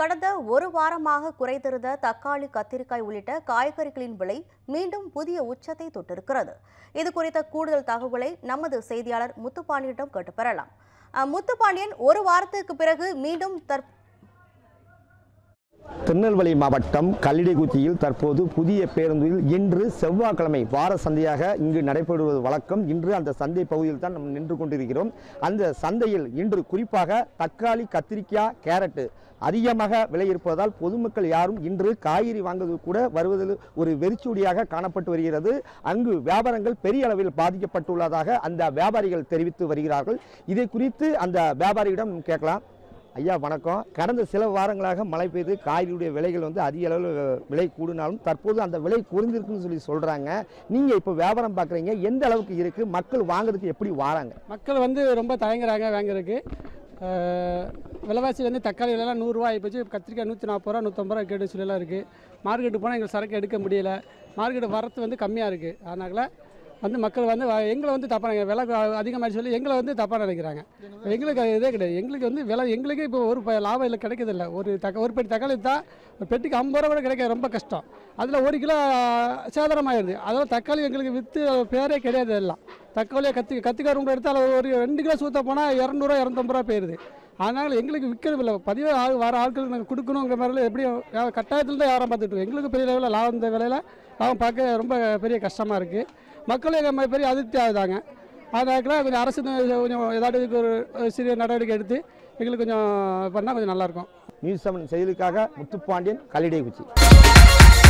கடந்த ஒரு வாரமாக குறைத்திருந்த தக்காளி கத்திரிக்காய் உள்ளிட்ட காய்கறிகளின் விலை மீண்டும் புதிய உச்சத்தை தொட்டிருக்கிறது இது குறித்த கூடுதல் தகவலை நமது செய்தியாளர் முத்துப்பாண்டியிடம் கேட்டு பெறலாம் முத்துப்பாண்டியன் ஒரு வாரத்துக்கு பிறகு மீண்டும் தற் திருநெல்வேலி மாவட்டம் கல்லிடைக்குச்சியில் தற்போது புதிய பேருந்தில் இன்று செவ்வாய்க்கிழமை வார சந்தையாக இங்கு நடைபெறுவது வழக்கம் இன்று அந்த சந்தை பகுதியில் தான் நம்ம நின்று கொண்டிருக்கிறோம் அந்த சந்தையில் இன்று குறிப்பாக தக்காளி கத்திரிக்காய் கேரட்டு அதிகமாக விலை இருப்பதால் பொதுமக்கள் யாரும் இன்று காய்கறி வாங்குவது கூட வருவதில் ஒரு வெறிச்சூடியாக காணப்பட்டு வருகிறது அங்கு வியாபாரங்கள் பெரிய அளவில் பாதிக்கப்பட்டுள்ளதாக அந்த வியாபாரிகள் தெரிவித்து வருகிறார்கள் இதை குறித்து அந்த வியாபாரியிடம் கேட்கலாம் ஐயா வணக்கம் கடந்த சில வாரங்களாக மழை பெய்து காய்கறியுடைய விலைகள் வந்து அதிக அளவில் விலை கூடினாலும் தற்போது அந்த விலை குறைந்திருக்குன்னு சொல்லி சொல்கிறாங்க நீங்கள் இப்போ வியாபாரம் பார்க்குறீங்க எந்த அளவுக்கு இருக்குது மக்கள் வாங்குறதுக்கு எப்படி வாராங்க மக்கள் வந்து ரொம்ப தயங்குறாங்க வாங்குறதுக்கு விலைவாசி வந்து தக்காளி விலைலாம் நூறுரூவா போச்சு கத்திரிக்காய் நூற்றி நாற்பது ரூபா நூற்றம்பது ரூபா கேட்டு சொல்லலாம் இருக்குது மார்க்கெட்டு போனால் எங்களுக்கு சரக்கு எடுக்க முடியல மார்க்கெட்டு வரத்து வந்து கம்மியாக இருக்குது அதனால் வந்து மக்கள் வந்து எங்களை வந்து தப்பாக விலை அதிகமாக சொல்லி எங்களை வந்து தப்பாக நினைக்கிறாங்க எங்களுக்கு இதே கிடையாது எங்களுக்கு வந்து விலை எங்களுக்கே இப்போ ஒரு லாபம் இல்லை கிடைக்கிறதில்ல ஒரு தக்க ஒரு பெட்டி தக்காளி தான் பெட்டிக்கு ஐம்பது ரூபா கூட கிடைக்க ரொம்ப கஷ்டம் அதில் ஒரு கிலோ சேதாரமாயிடுது அதில் தக்காளி எங்களுக்கு விற்று பேரே கிடையாது எல்லாம் தக்காளியை கத்தி கத்திக்காரங்க எடுத்தால் ஒரு ரெண்டு கிலோ சூத்த போனால் இரநூறுவா இரநூத்தம்பது ரூபா போயிடுது அதனால் எங்களுக்கு விற்கிறது இல்லை பதிவே ஆள் வர ஆட்களுக்கு நாங்கள் கொடுக்கணுங்கிற மாதிரிலாம் எப்படி கட்டாயத்தில் தான் யாரும் பார்த்துட்டு எங்களுக்கு பெரிய லெவலில் லாபம் இந்த விலையில் லாபம் பார்க்க ரொம்ப பெரிய கஷ்டமாக இருக்குது மக்களும் எங்கள் பெரிய அதிருப்தி ஆகுதாங்க அதனால கொஞ்சம் அரசு கொஞ்சம் ஏதாவது ஒரு சிறிய நடவடிக்கை எடுத்து எங்களுக்கு கொஞ்சம் பண்ணால் கொஞ்சம் நல்லாயிருக்கும் நியூஸ் செவன் செயலுக்காக முத்துப்பாண்டியன் கல்லிடை குச்சி